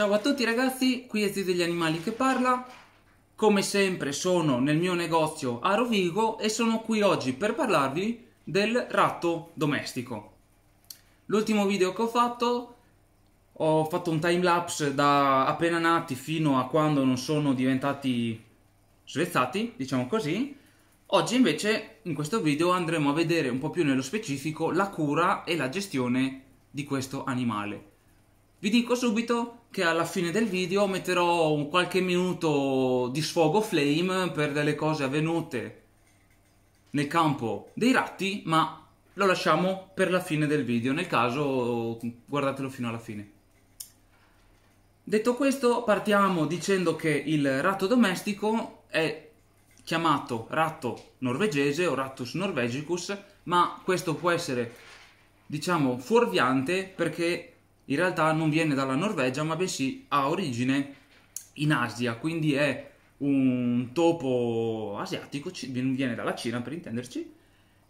Ciao a tutti ragazzi, qui è Zio degli Animali che parla. Come sempre sono nel mio negozio a Rovigo e sono qui oggi per parlarvi del ratto domestico. L'ultimo video che ho fatto ho fatto un timelapse da appena nati fino a quando non sono diventati svezzati, diciamo così. Oggi invece in questo video andremo a vedere un po' più nello specifico la cura e la gestione di questo animale. Vi dico subito che alla fine del video metterò un qualche minuto di sfogo flame per delle cose avvenute nel campo dei ratti, ma lo lasciamo per la fine del video, nel caso guardatelo fino alla fine. Detto questo, partiamo dicendo che il ratto domestico è chiamato ratto norvegese o rattus norvegicus, ma questo può essere, diciamo, fuorviante perché in realtà non viene dalla Norvegia, ma bensì ha origine in Asia, quindi è un topo asiatico, viene dalla Cina per intenderci,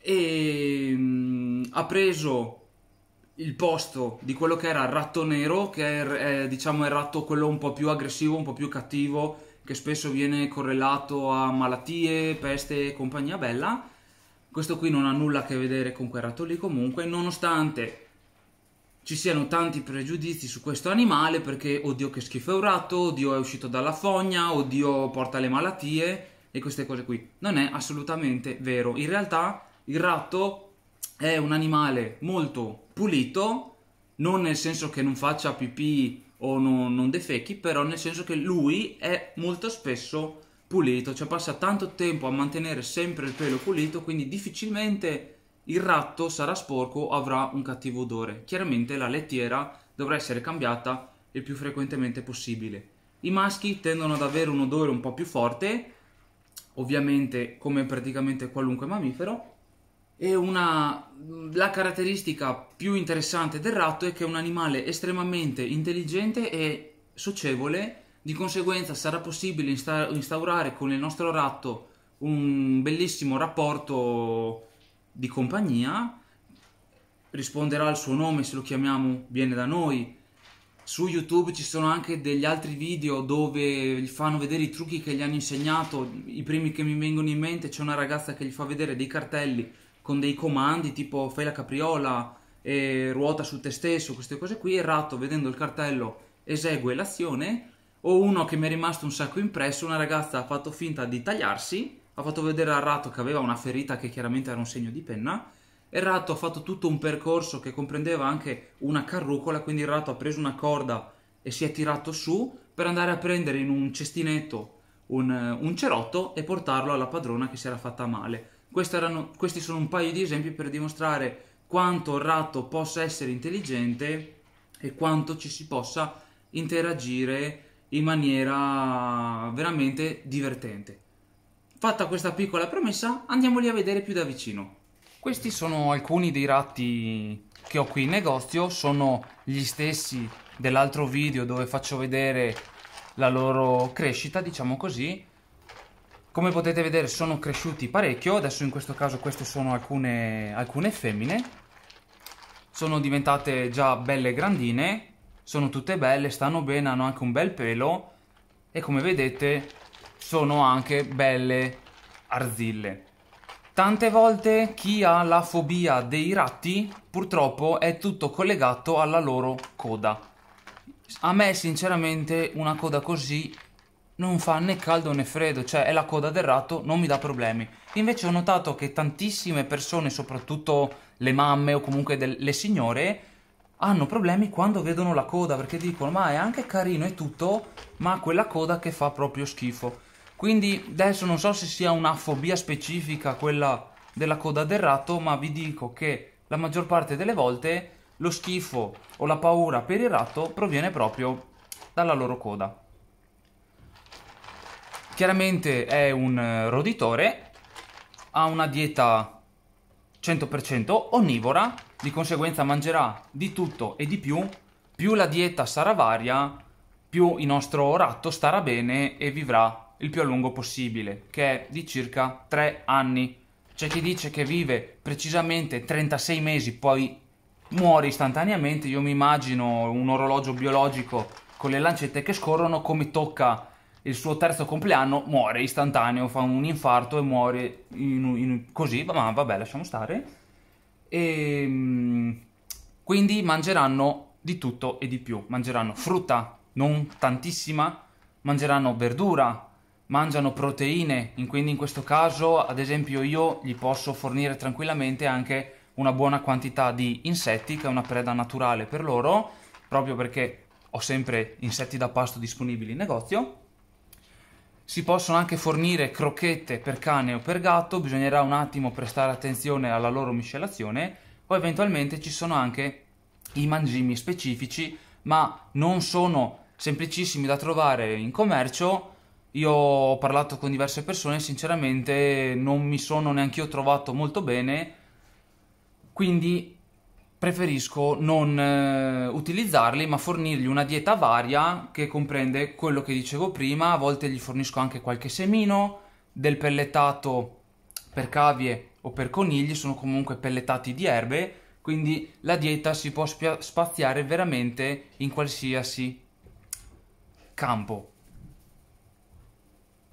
e mm, ha preso il posto di quello che era il ratto nero, che è diciamo il ratto quello un po' più aggressivo, un po' più cattivo, che spesso viene correlato a malattie, peste e compagnia bella. Questo qui non ha nulla a che vedere con quel ratto lì comunque, nonostante ci siano tanti pregiudizi su questo animale perché oddio che schifo è un ratto, oddio è uscito dalla fogna, oddio porta le malattie e queste cose qui. Non è assolutamente vero. In realtà il ratto è un animale molto pulito, non nel senso che non faccia pipì o non, non defechi, però nel senso che lui è molto spesso pulito, cioè passa tanto tempo a mantenere sempre il pelo pulito, quindi difficilmente il ratto sarà sporco o avrà un cattivo odore. Chiaramente la lettiera dovrà essere cambiata il più frequentemente possibile. I maschi tendono ad avere un odore un po' più forte, ovviamente come praticamente qualunque mammifero, e una, la caratteristica più interessante del ratto è che è un animale estremamente intelligente e socievole, di conseguenza sarà possibile instaurare con il nostro ratto un bellissimo rapporto di compagnia risponderà al suo nome se lo chiamiamo viene da noi su YouTube ci sono anche degli altri video dove gli fanno vedere i trucchi che gli hanno insegnato. I primi che mi vengono in mente c'è una ragazza che gli fa vedere dei cartelli con dei comandi tipo fai la capriola e ruota su te stesso, queste cose qui. E Ratto, vedendo il cartello, esegue l'azione. O uno che mi è rimasto un sacco impresso, una ragazza ha fatto finta di tagliarsi ha fatto vedere al Ratto che aveva una ferita che chiaramente era un segno di penna e Ratto ha fatto tutto un percorso che comprendeva anche una carrucola, quindi Ratto ha preso una corda e si è tirato su per andare a prendere in un cestinetto un, un cerotto e portarlo alla padrona che si era fatta male. Erano, questi sono un paio di esempi per dimostrare quanto il ratto possa essere intelligente e quanto ci si possa interagire in maniera veramente divertente. Fatta questa piccola premessa, andiamoli a vedere più da vicino. Questi sono alcuni dei ratti che ho qui in negozio, sono gli stessi dell'altro video dove faccio vedere la loro crescita, diciamo così. Come potete vedere sono cresciuti parecchio, adesso in questo caso queste sono alcune, alcune femmine. Sono diventate già belle grandine, sono tutte belle, stanno bene, hanno anche un bel pelo e come vedete sono anche belle arzille. Tante volte chi ha la fobia dei ratti purtroppo è tutto collegato alla loro coda. A me sinceramente una coda così non fa né caldo né freddo, cioè è la coda del ratto, non mi dà problemi. Invece ho notato che tantissime persone, soprattutto le mamme o comunque le signore, hanno problemi quando vedono la coda perché dicono ma è anche carino e tutto, ma quella coda che fa proprio schifo. Quindi adesso non so se sia una fobia specifica quella della coda del ratto, ma vi dico che la maggior parte delle volte lo schifo o la paura per il ratto proviene proprio dalla loro coda. Chiaramente è un eh, roditore, ha una dieta 100% onnivora, di conseguenza mangerà di tutto e di più, più la dieta sarà varia, più il nostro ratto starà bene e vivrà il più a lungo possibile, che è di circa 3 anni. C'è chi dice che vive precisamente 36 mesi, poi muore istantaneamente. Io mi immagino un orologio biologico con le lancette che scorrono, come tocca il suo terzo compleanno, muore istantaneo, fa un infarto e muore in, in, così, ma vabbè, lasciamo stare. E ehm, quindi mangeranno di tutto e di più. Mangeranno frutta, non tantissima, mangeranno verdura, mangiano proteine, quindi in questo caso ad esempio io gli posso fornire tranquillamente anche una buona quantità di insetti che è una preda naturale per loro, proprio perché ho sempre insetti da pasto disponibili in negozio. Si possono anche fornire crocchette per cane o per gatto, bisognerà un attimo prestare attenzione alla loro miscelazione, o eventualmente ci sono anche i mangimi specifici, ma non sono semplicissimi da trovare in commercio, io ho parlato con diverse persone sinceramente non mi sono neanche io trovato molto bene, quindi preferisco non eh, utilizzarli ma fornirgli una dieta varia che comprende quello che dicevo prima, a volte gli fornisco anche qualche semino, del pellettato per cavie o per conigli, sono comunque pellettati di erbe, quindi la dieta si può spaziare veramente in qualsiasi campo.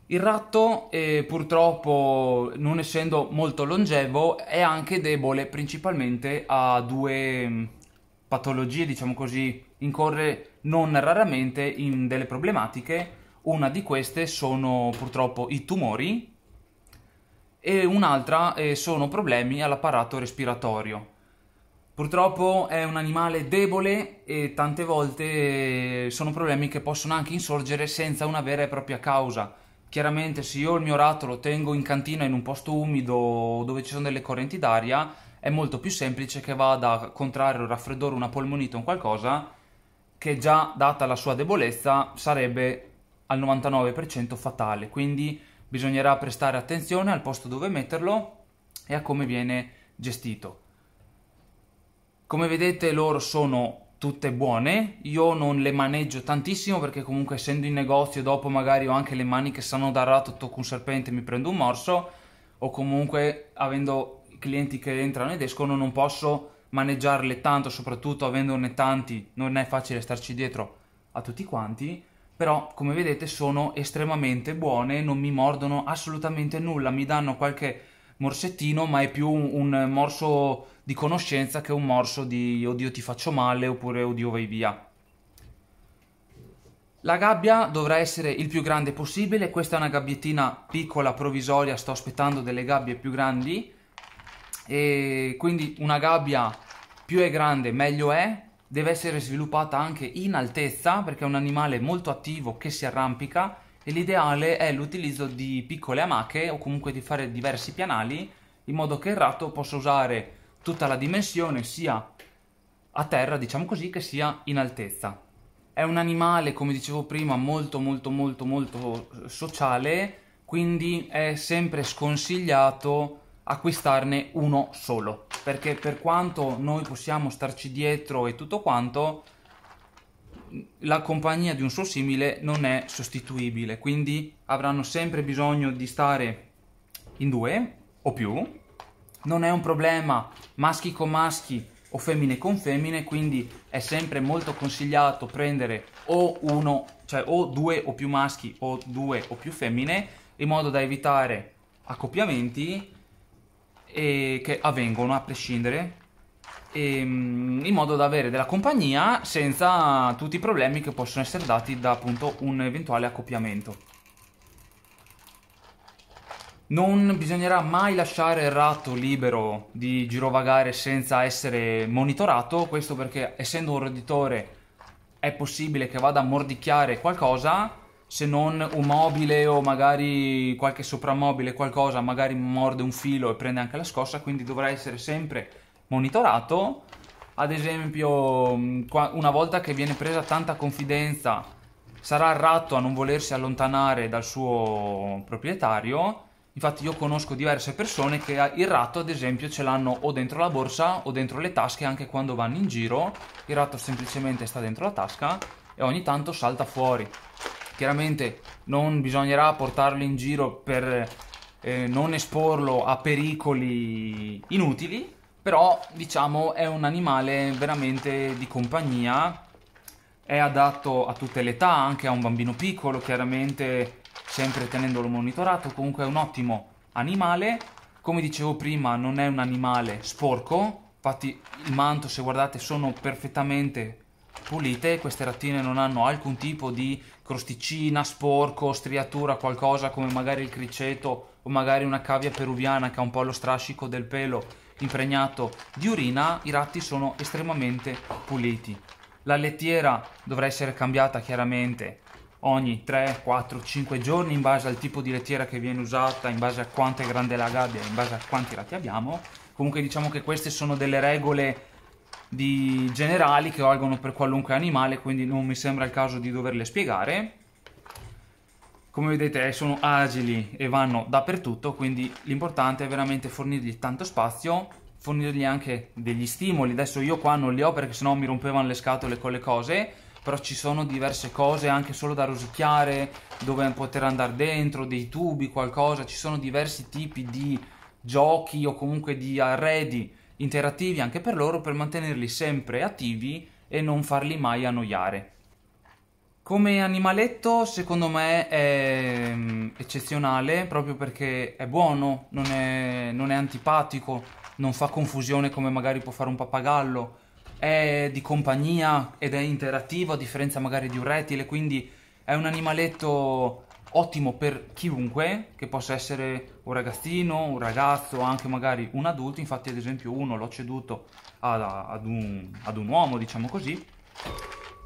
Il ratto, eh, purtroppo, non essendo molto longevo, è anche debole principalmente a due mm, patologie, diciamo così, incorre non raramente in delle problematiche. Una di queste sono purtroppo i tumori e un'altra eh, sono problemi all'apparato respiratorio. Purtroppo è un animale debole e tante volte eh, sono problemi che possono anche insorgere senza una vera e propria causa Chiaramente se io il mio ratto lo tengo in cantina in un posto umido dove ci sono delle correnti d'aria, è molto più semplice che vada a contrarre un raffreddore, una polmonite o un qualcosa che già data la sua debolezza sarebbe al 99% fatale. Quindi bisognerà prestare attenzione al posto dove metterlo e a come viene gestito. Come vedete loro sono tutte buone, io non le maneggio tantissimo perché comunque essendo in negozio dopo magari ho anche le mani che sanno da rato tocco un serpente e mi prendo un morso o comunque avendo clienti che entrano ed escono non posso maneggiarle tanto, soprattutto avendone tanti, non è facile starci dietro a tutti quanti, però come vedete sono estremamente buone, non mi mordono assolutamente nulla, mi danno qualche morsettino, ma è più un, un morso di conoscenza che un morso di oddio ti faccio male oppure oddio vai via. La gabbia dovrà essere il più grande possibile, questa è una gabbiettina piccola, provvisoria, sto aspettando delle gabbie più grandi e quindi una gabbia più è grande meglio è, deve essere sviluppata anche in altezza perché è un animale molto attivo che si arrampica e l'ideale è l'utilizzo di piccole amache o comunque di fare diversi pianali in modo che il ratto possa usare tutta la dimensione sia a terra, diciamo così, che sia in altezza. È un animale, come dicevo prima, molto molto molto molto sociale, quindi è sempre sconsigliato acquistarne uno solo, perché per quanto noi possiamo starci dietro e tutto quanto, la compagnia di un suo simile non è sostituibile, quindi avranno sempre bisogno di stare in due o più. Non è un problema maschi con maschi o femmine con femmine, quindi è sempre molto consigliato prendere o uno, cioè o due o più maschi o due o più femmine, in modo da evitare accoppiamenti che avvengono a prescindere ehm, in modo da avere della compagnia senza tutti i problemi che possono essere dati da appunto un eventuale accoppiamento. Non bisognerà mai lasciare il ratto libero di girovagare senza essere monitorato, questo perché essendo un roditore è possibile che vada a mordicchiare qualcosa se non un mobile o magari qualche soprammobile, qualcosa, magari morde un filo e prende anche la scossa, quindi dovrà essere sempre monitorato, ad esempio mm, una volta che viene presa tanta confidenza sarà il ratto a non volersi allontanare dal suo proprietario, infatti io conosco diverse persone che ah, il ratto ad esempio ce l'hanno o dentro la borsa o dentro le tasche anche quando vanno in giro, il ratto semplicemente sta dentro la tasca e ogni tanto salta fuori. Chiaramente non bisognerà portarlo in giro per eh, non esporlo a pericoli inutili, però diciamo è un animale veramente di compagnia, è adatto a tutte le età, anche a un bambino piccolo, chiaramente sempre tenendolo monitorato, comunque è un ottimo animale, come dicevo prima non è un animale sporco, infatti il manto se guardate sono perfettamente pulite, queste rattine non hanno alcun tipo di crosticina, sporco, striatura, qualcosa come magari il criceto o magari una cavia peruviana che ha un po' lo strascico del pelo impregnato di urina, i ratti sono estremamente puliti. La lettiera dovrà essere cambiata chiaramente ogni 3, 4, 5 giorni in base al tipo di lettiera che viene usata, in base a quanto è grande la gabbia, in base a quanti ratti abbiamo. Comunque diciamo che queste sono delle regole di generali che valgono per qualunque animale, quindi non mi sembra il caso di doverle spiegare come vedete sono agili e vanno dappertutto quindi l'importante è veramente fornirgli tanto spazio fornirgli anche degli stimoli adesso io qua non li ho perché sennò mi rompevano le scatole con le cose però ci sono diverse cose anche solo da rosicchiare dove poter andare dentro dei tubi qualcosa ci sono diversi tipi di giochi o comunque di arredi interattivi anche per loro per mantenerli sempre attivi e non farli mai annoiare come animaletto, secondo me, è mm, eccezionale proprio perché è buono, non è, non è antipatico, non fa confusione come magari può fare un pappagallo, è di compagnia ed è interattivo a differenza magari di un rettile, quindi è un animaletto ottimo per chiunque, che possa essere un ragazzino, un ragazzo, anche magari un adulto. Infatti, ad esempio, uno l'ho ceduto ad, ad, un, ad un uomo, diciamo così,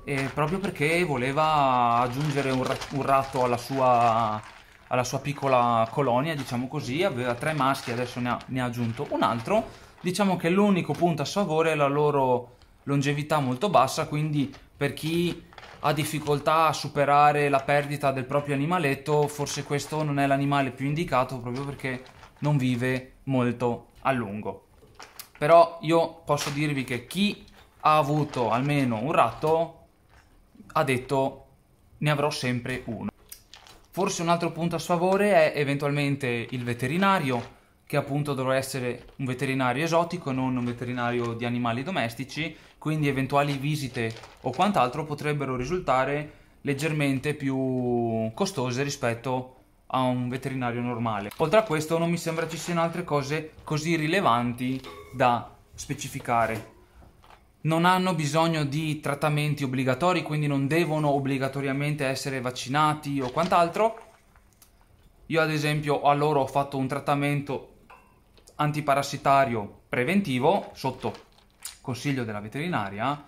eh, proprio perché voleva aggiungere un, rat un ratto alla sua, alla sua, piccola colonia, diciamo così, aveva tre maschi, adesso ne ha, ne ha aggiunto un altro. Diciamo che l'unico punto a sfavore è la loro longevità molto bassa, quindi per chi ha difficoltà a superare la perdita del proprio animaletto, forse questo non è l'animale più indicato proprio perché non vive molto a lungo. Però io posso dirvi che chi ha avuto almeno un ratto ha detto ne avrò sempre uno. Forse un altro punto a sfavore è eventualmente il veterinario, che appunto dovrà essere un veterinario esotico, non un veterinario di animali domestici, quindi eventuali visite o quant'altro potrebbero risultare leggermente più costose rispetto a un veterinario normale. Oltre a questo non mi sembra ci siano altre cose così rilevanti da specificare non hanno bisogno di trattamenti obbligatori, quindi non devono obbligatoriamente essere vaccinati o quant'altro. Io ad esempio a loro ho fatto un trattamento antiparassitario preventivo sotto consiglio della veterinaria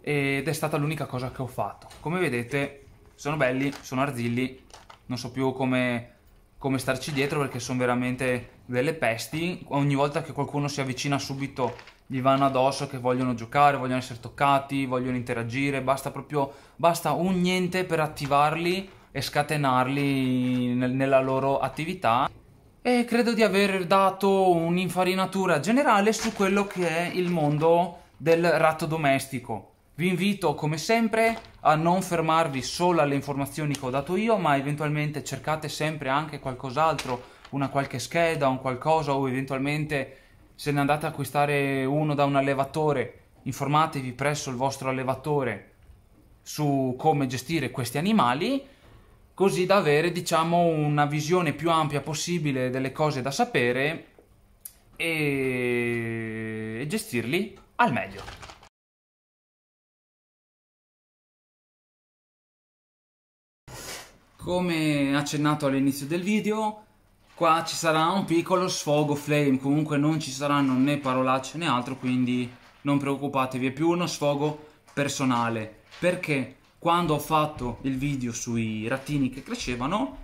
ed è stata l'unica cosa che ho fatto. Come vedete sono belli, sono arzilli, non so più come, come starci dietro perché sono veramente delle pesti, ogni volta che qualcuno si avvicina subito gli vanno addosso che vogliono giocare, vogliono essere toccati, vogliono interagire, basta proprio, basta un niente per attivarli e scatenarli nel, nella loro attività. E credo di aver dato un'infarinatura generale su quello che è il mondo del ratto domestico. Vi invito come sempre a non fermarvi solo alle informazioni che ho dato io, ma eventualmente cercate sempre anche qualcos'altro una qualche scheda, un qualcosa o eventualmente se ne andate a acquistare uno da un allevatore, informatevi presso il vostro allevatore su come gestire questi animali così da avere diciamo una visione più ampia possibile delle cose da sapere e, e gestirli al meglio. Come accennato all'inizio del video, Qua ci sarà un piccolo sfogo flame, comunque non ci saranno né parolacce né altro, quindi non preoccupatevi, è più uno sfogo personale. Perché quando ho fatto il video sui rattini che crescevano,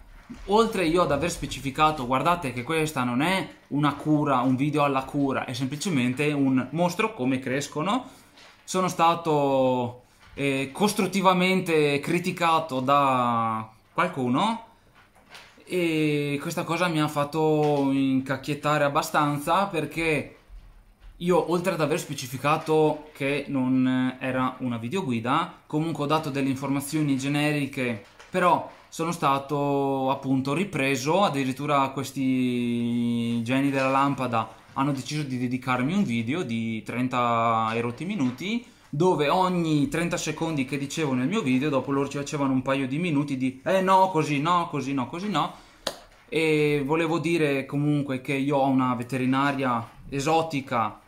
oltre io ad aver specificato, guardate che questa non è una cura, un video alla cura, è semplicemente un mostro come crescono, sono stato eh, costruttivamente criticato da qualcuno e questa cosa mi ha fatto incacchiettare abbastanza perché io oltre ad aver specificato che non era una videoguida, comunque ho dato delle informazioni generiche, però sono stato appunto ripreso, addirittura questi geni della lampada hanno deciso di dedicarmi un video di 30 erotti minuti dove ogni 30 secondi che dicevo nel mio video, dopo loro ci facevano un paio di minuti di eh no, così no, così no, così no. E volevo dire comunque che io ho una veterinaria esotica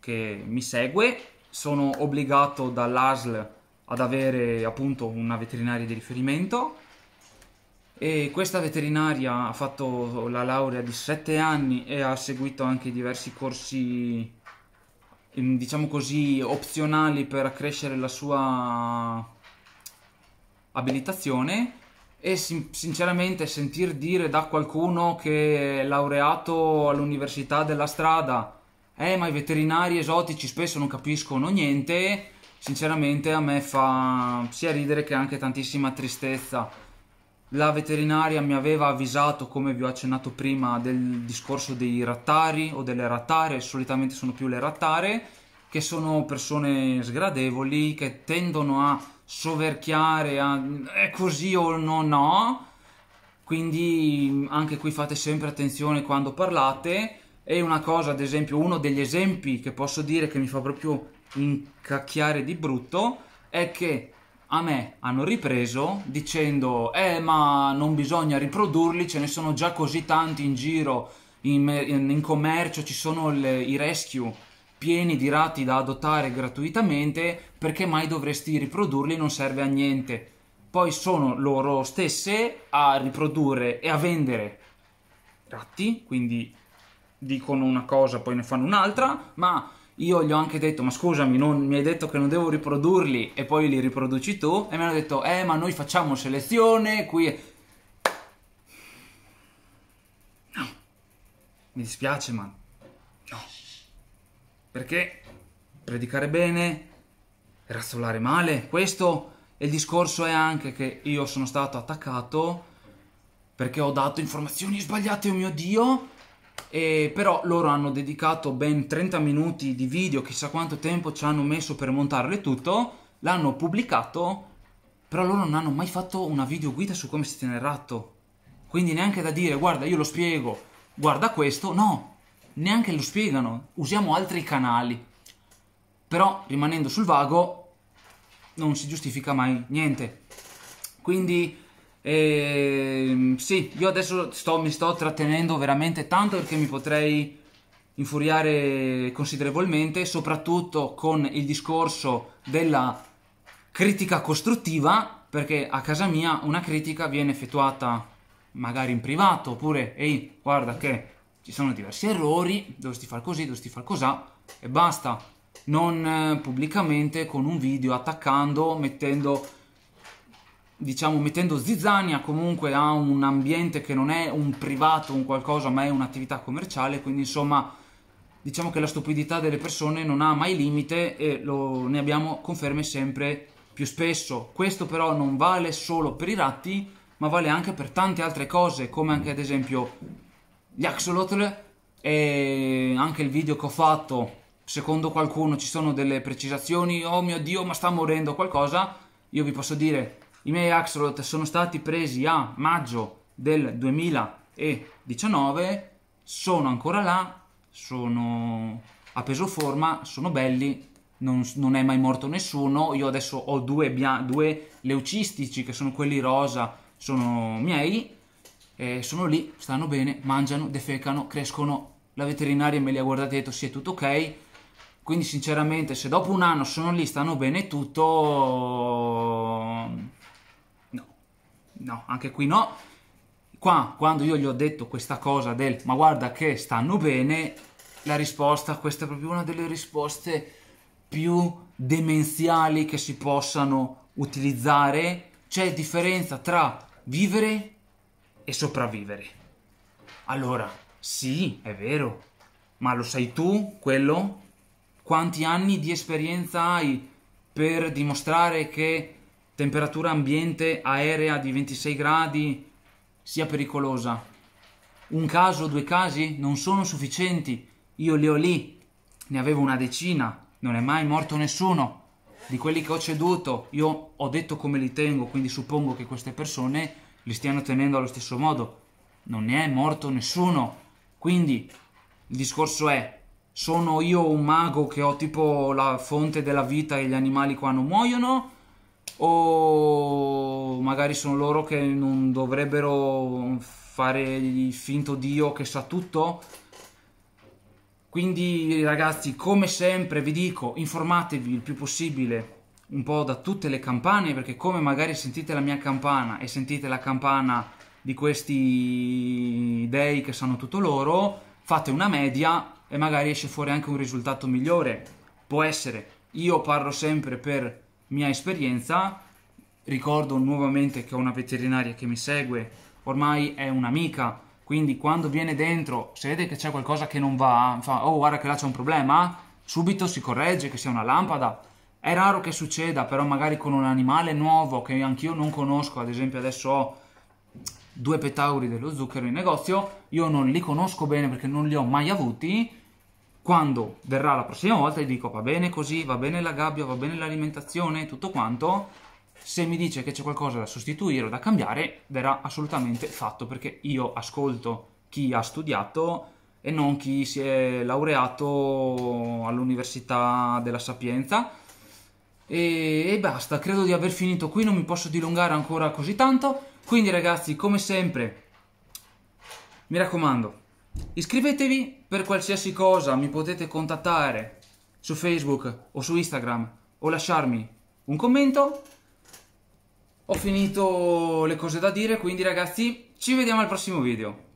che mi segue, sono obbligato dall'ASL ad avere appunto una veterinaria di riferimento e questa veterinaria ha fatto la laurea di 7 anni e ha seguito anche diversi corsi diciamo così, opzionali per accrescere la sua abilitazione e sinceramente sentir dire da qualcuno che è laureato all'università della strada eh ma i veterinari esotici spesso non capiscono niente sinceramente a me fa sia ridere che anche tantissima tristezza la veterinaria mi aveva avvisato, come vi ho accennato prima, del discorso dei rattari o delle rattare, solitamente sono più le rattare, che sono persone sgradevoli, che tendono a soverchiare, a è così o no no, quindi anche qui fate sempre attenzione quando parlate. E una cosa, ad esempio, uno degli esempi che posso dire che mi fa proprio incacchiare di brutto è che a me hanno ripreso dicendo eh ma non bisogna riprodurli, ce ne sono già così tanti in giro, in, in, in commercio ci sono le, i rescue pieni di rati da adottare gratuitamente, perché mai dovresti riprodurli, non serve a niente. Poi sono loro stesse a riprodurre e a vendere ratti, quindi dicono una cosa, poi ne fanno un'altra, ma io gli ho anche detto ma scusami non, mi hai detto che non devo riprodurli e poi li riproduci tu e mi hanno detto eh ma noi facciamo selezione qui no mi dispiace ma no perché predicare bene razzolare male questo e il discorso è anche che io sono stato attaccato perché ho dato informazioni sbagliate oh mio dio e però loro hanno dedicato ben 30 minuti di video, chissà quanto tempo ci hanno messo per montarle tutto, l'hanno pubblicato, però loro non hanno mai fatto una videoguida su come si tiene il ratto. Quindi neanche da dire, guarda, io lo spiego, guarda questo, no, neanche lo spiegano, usiamo altri canali. Però rimanendo sul vago non si giustifica mai niente. Quindi e, ehm, sì, io adesso sto, mi sto trattenendo veramente tanto perché mi potrei infuriare considerevolmente, soprattutto con il discorso della critica costruttiva, perché a casa mia una critica viene effettuata magari in privato, oppure ehi, guarda che ci sono diversi errori, dovresti far così, dovresti far cosà e basta, non eh, pubblicamente con un video attaccando, mettendo diciamo mettendo zizzania comunque a un ambiente che non è un privato, un qualcosa, ma è un'attività commerciale, quindi insomma diciamo che la stupidità delle persone non ha mai limite e lo, ne abbiamo conferme sempre più spesso. Questo però non vale solo per i ratti, ma vale anche per tante altre cose, come anche ad esempio gli axolotl e anche il video che ho fatto. Secondo qualcuno ci sono delle precisazioni, oh mio Dio, ma sta morendo qualcosa? Io vi posso dire i miei Axolot sono stati presi a maggio del 2019, sono ancora là, sono a peso forma, sono belli, non, non, è mai morto nessuno. Io adesso ho due, bian- due leucistici che sono quelli rosa, sono miei, e sono lì, stanno bene, mangiano, defecano, crescono. La veterinaria me li ha guardati e ha detto sì, è tutto ok. Quindi sinceramente se dopo un anno sono lì, stanno bene tutto no, anche qui no. Qua, quando io gli ho detto questa cosa del ma guarda che stanno bene, la risposta, questa è proprio una delle risposte più demenziali che si possano utilizzare. C'è differenza tra vivere e sopravvivere. Allora, sì, è vero, ma lo sai tu quello? Quanti anni di esperienza hai per dimostrare che temperatura ambiente aerea di 26 gradi sia pericolosa. Un caso, due casi non sono sufficienti. Io li ho lì, ne avevo una decina, non è mai morto nessuno. Di quelli che ho ceduto, io ho detto come li tengo, quindi suppongo che queste persone li stiano tenendo allo stesso modo. Non ne è morto nessuno. Quindi il discorso è, sono io un mago che ho tipo la fonte della vita e gli animali qua non muoiono? o magari sono loro che non dovrebbero fare il finto Dio che sa tutto. Quindi ragazzi, come sempre vi dico, informatevi il più possibile un po' da tutte le campane, perché come magari sentite la mia campana e sentite la campana di questi dei che sanno tutto loro, fate una media e magari esce fuori anche un risultato migliore. Può essere. Io parlo sempre per mia esperienza, ricordo nuovamente che ho una veterinaria che mi segue, ormai è un'amica, quindi quando viene dentro, se vede che c'è qualcosa che non va, fa "Oh, guarda che là c'è un problema", subito si corregge che sia una lampada. È raro che succeda, però magari con un animale nuovo che anch'io non conosco, ad esempio adesso ho due petauri dello zucchero in negozio, io non li conosco bene perché non li ho mai avuti, quando verrà la prossima volta e dico va bene così, va bene la gabbia, va bene l'alimentazione, tutto quanto, se mi dice che c'è qualcosa da sostituire o da cambiare, verrà assolutamente fatto perché io ascolto chi ha studiato e non chi si è laureato all'Università della Sapienza. E, e basta, credo di aver finito qui, non mi posso dilungare ancora così tanto. Quindi ragazzi, come sempre, mi raccomando, Iscrivetevi per qualsiasi cosa, mi potete contattare su Facebook o su Instagram o lasciarmi un commento. Ho finito le cose da dire, quindi ragazzi ci vediamo al prossimo video.